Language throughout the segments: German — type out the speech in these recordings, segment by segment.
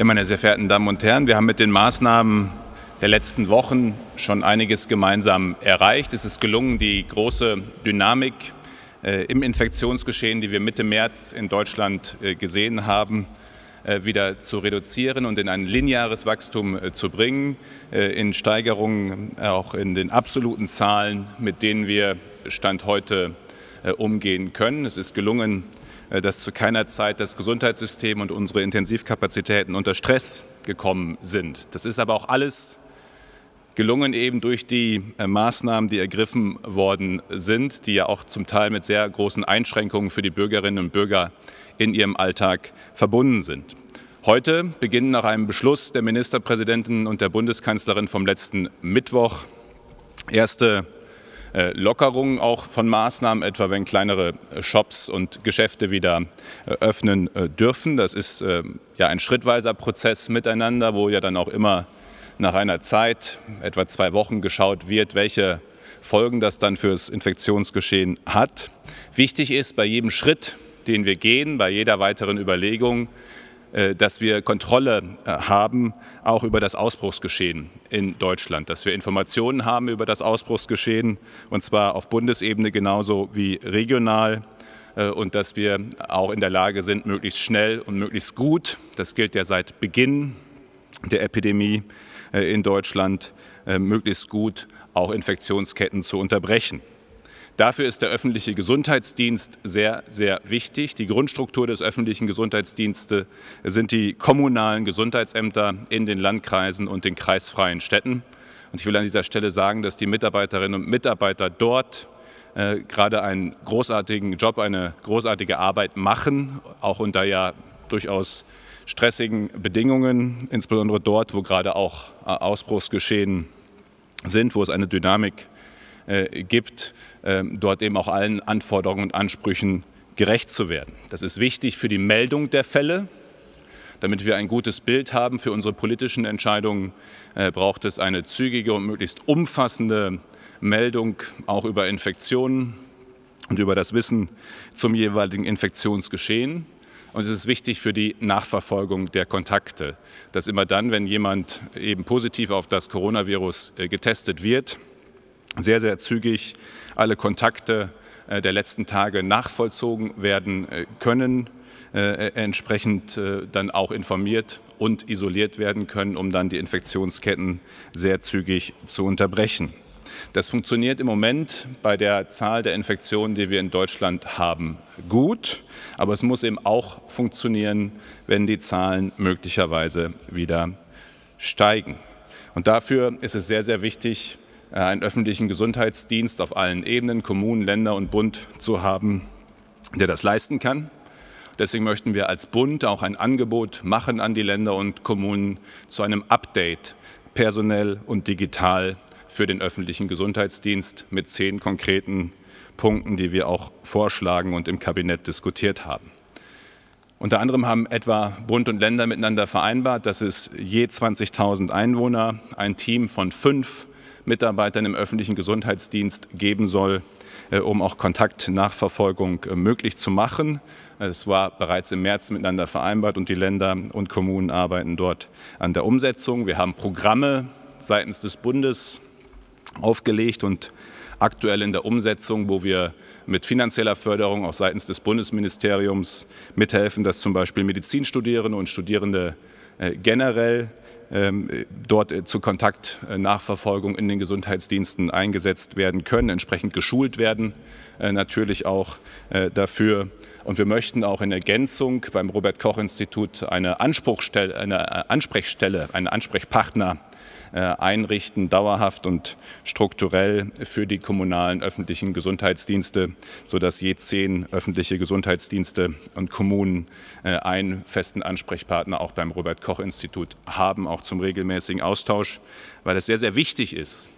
Ja, meine sehr verehrten Damen und Herren, wir haben mit den Maßnahmen der letzten Wochen schon einiges gemeinsam erreicht. Es ist gelungen, die große Dynamik äh, im Infektionsgeschehen, die wir Mitte März in Deutschland äh, gesehen haben, äh, wieder zu reduzieren und in ein lineares Wachstum zu bringen, in Steigerungen auch in den absoluten Zahlen, mit denen wir Stand heute umgehen können. Es ist gelungen, äh, dass zu keiner Zeit das Gesundheitssystem und unsere Intensivkapazitäten unter Stress gekommen sind. Das ist aber auch alles gelungen eben durch die äh, Maßnahmen, die ergriffen worden sind, die ja auch zum Teil mit sehr großen Einschränkungen für die Bürgerinnen und Bürger in ihrem Alltag verbunden sind. Heute beginnen nach einem Beschluss der Ministerpräsidenten und der Bundeskanzlerin vom letzten Mittwoch erste äh, Lockerungen auch von Maßnahmen, etwa wenn kleinere äh, Shops und Geschäfte wieder äh, öffnen dürfen. Das ist ja ein schrittweiser Prozess miteinander, wo ja dann auch immer nach einer Zeit, etwa zwei Wochen, geschaut wird, welche Folgen das dann fürs Infektionsgeschehen hat. Wichtig ist bei jedem Schritt, den wir gehen, bei jeder weiteren Überlegung, äh, dass wir Kontrolle äh, haben, auch über das Ausbruchsgeschehen in Deutschland, dass wir Informationen haben über das Ausbruchsgeschehen, und zwar auf Bundesebene genauso wie regional, äh, und dass wir auch in der Lage sind, möglichst schnell und möglichst gut, das gilt ja seit Beginn der Epidemie in Deutschland, möglichst gut auch Infektionsketten zu unterbrechen. Dafür ist der öffentliche Gesundheitsdienst sehr, sehr wichtig. Die Grundstruktur des öffentlichen Gesundheitsdienstes sind die kommunalen Gesundheitsämter in den Landkreisen und den kreisfreien Städten. Und ich will an dieser Stelle sagen, dass die Mitarbeiterinnen und Mitarbeiter dort äh, gerade einen großartigen Job, eine großartige Arbeit machen, auch unter ja durchaus stressigen Bedingungen, insbesondere dort, wo gerade auch äh, Ausbruchsgeschehen sind, wo es eine Dynamik gibt äh, gibt, äh, dort eben auch allen Anforderungen und Ansprüchen gerecht zu werden. Das ist wichtig für die Meldung der Fälle. Damit wir ein gutes Bild haben für unsere politischen Entscheidungen, äh, braucht es eine zügige und möglichst umfassende Meldung auch über Infektionen und über das Wissen zum jeweiligen Infektionsgeschehen. Und es ist wichtig für die Nachverfolgung der Kontakte, dass immer dann, wenn jemand eben positiv auf das Coronavirus äh, getestet wird, sehr, sehr zügig alle Kontakte äh, der letzten Tage nachvollzogen werden äh, können, äh, entsprechend dann auch informiert und isoliert werden können, um dann die Infektionsketten sehr zügig zu unterbrechen. Das funktioniert im Moment bei der Zahl der Infektionen, die wir in Deutschland haben, gut. Aber es muss eben auch funktionieren, wenn die Zahlen möglicherweise wieder steigen. Und dafür ist es sehr, sehr wichtig, äh, einen öffentlichen Gesundheitsdienst auf allen Ebenen, Kommunen, Länder und Bund zu haben, der das leisten kann. Deswegen möchten wir als Bund auch ein Angebot machen an die Länder und Kommunen zu einem Update personell und digital für den öffentlichen Gesundheitsdienst mit zehn konkreten Punkten, die wir auch vorschlagen und im Kabinett diskutiert haben. Unter anderem haben etwa Bund und Länder miteinander vereinbart, dass es je 20.000 Einwohner ein Team von fünf Mitarbeitern im öffentlichen Gesundheitsdienst geben soll, äh, um auch Kontaktnachverfolgung äh, möglich zu machen. Es war bereits im März miteinander vereinbart und die Länder und Kommunen arbeiten dort an der Umsetzung. Wir haben Programme seitens des Bundes aufgelegt und aktuell in der Umsetzung, wo wir mit finanzieller Förderung auch seitens des Bundesministeriums mithelfen, dass zum Beispiel Medizinstudierende und Studierende äh, generell ähm, dort äh, zur Kontaktnachverfolgung in den Gesundheitsdiensten eingesetzt werden können, entsprechend geschult werden, äh, natürlich auch äh, dafür. Und wir möchten auch in Ergänzung beim Robert Koch Institut eine, eine Ansprechstelle, einen Ansprechpartner äh, einrichten, dauerhaft und strukturell für die kommunalen öffentlichen Gesundheitsdienste, sodass je zehn öffentliche Gesundheitsdienste und Kommunen äh, einen festen Ansprechpartner auch beim Robert Koch Institut haben, auch zum regelmäßigen Austausch, weil es sehr, sehr wichtig ist,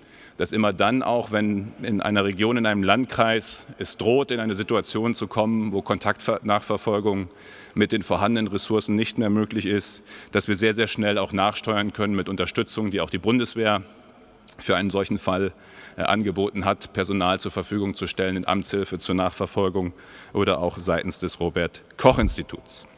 dass immer dann auch, wenn in einer Region, in einem Landkreis es droht, in eine Situation zu kommen, wo Kontaktnachverfolgung mit den vorhandenen Ressourcen nicht mehr möglich ist, dass wir sehr, sehr schnell auch nachsteuern können mit Unterstützung, die auch die Bundeswehr für einen solchen Fall äh, angeboten hat, Personal zur Verfügung zu stellen in Amtshilfe zur Nachverfolgung oder auch seitens des Robert Koch Instituts.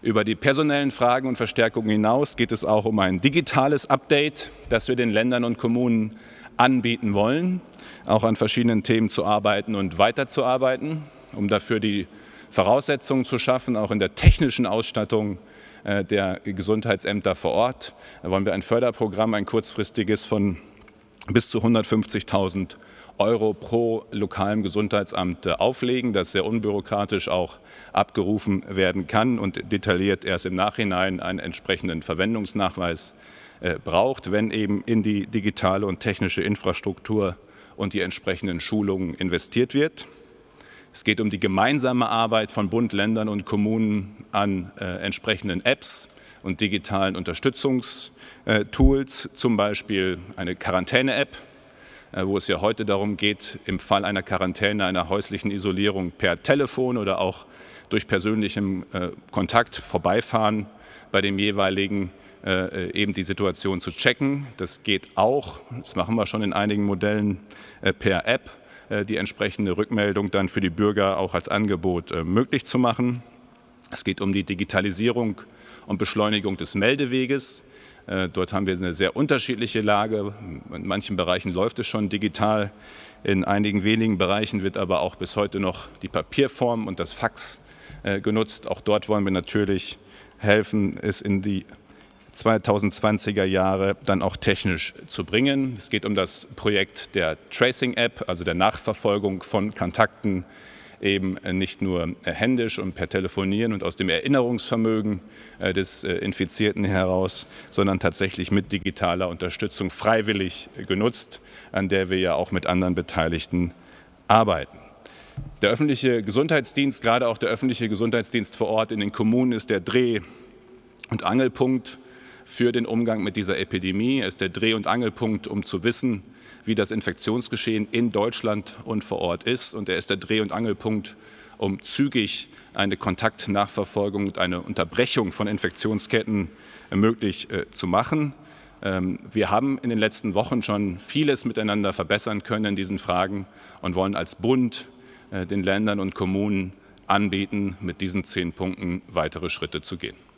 Über die personellen Fragen und Verstärkungen hinaus geht es auch um ein digitales Update, das wir den Ländern und Kommunen anbieten wollen, auch an verschiedenen Themen zu arbeiten und weiterzuarbeiten, um dafür die Voraussetzungen zu schaffen, auch in der technischen Ausstattung äh, der Gesundheitsämter vor Ort. Da wollen wir ein Förderprogramm, ein kurzfristiges von bis zu 150.000 Euro pro lokalem Gesundheitsamt äh, auflegen, das sehr unbürokratisch auch abgerufen werden kann und detailliert erst im Nachhinein einen entsprechenden Verwendungsnachweis äh, braucht, wenn eben in die digitale und technische Infrastruktur und die entsprechenden Schulungen investiert wird. Es geht um die gemeinsame Arbeit von Bund, Ländern und Kommunen an äh, entsprechenden Apps und digitalen Unterstützungstools, äh, zum Beispiel eine Quarantäne-App, äh, wo es ja heute darum geht, im Fall einer Quarantäne, einer häuslichen Isolierung per Telefon oder auch durch persönlichen Kontakt vorbeifahren bei dem jeweiligen äh, äh, eben die Situation zu checken. Das geht auch, das machen wir schon in einigen Modellen äh, per App, äh, die entsprechende Rückmeldung dann für die Bürger auch als Angebot äh, möglich zu machen. Es geht um die Digitalisierung und Beschleunigung des Meldeweges. Äh, dort haben wir eine sehr unterschiedliche Lage. In manchen Bereichen läuft es schon digital. In einigen wenigen Bereichen wird aber auch bis heute noch die Papierform und das Fax genutzt. Auch dort wollen wir natürlich helfen, es in die 2020er Jahre dann auch technisch zu bringen. Es geht um das Projekt der Tracing App, also der Nachverfolgung von Kontakten, eben nicht nur händisch und per Telefonieren und aus dem Erinnerungsvermögen äh, des äh, Infizierten heraus, sondern tatsächlich mit digitaler Unterstützung freiwillig genutzt, an der wir ja auch mit anderen Beteiligten arbeiten. Der öffentliche Gesundheitsdienst, gerade auch der öffentliche Gesundheitsdienst vor Ort in den Kommunen, ist der Dreh- und Angelpunkt für den Umgang mit dieser Epidemie. Er ist der Dreh- und Angelpunkt, um zu wissen, wie das Infektionsgeschehen in Deutschland und vor Ort ist. Und er ist der Dreh- und Angelpunkt, um zügig eine Kontaktnachverfolgung und eine Unterbrechung von Infektionsketten äh, möglich äh, zu machen. Ähm, wir haben in den letzten Wochen schon vieles miteinander verbessern können in diesen Fragen und wollen als Bund äh, den Ländern und Kommunen anbieten, mit diesen zehn Punkten weitere Schritte zu gehen.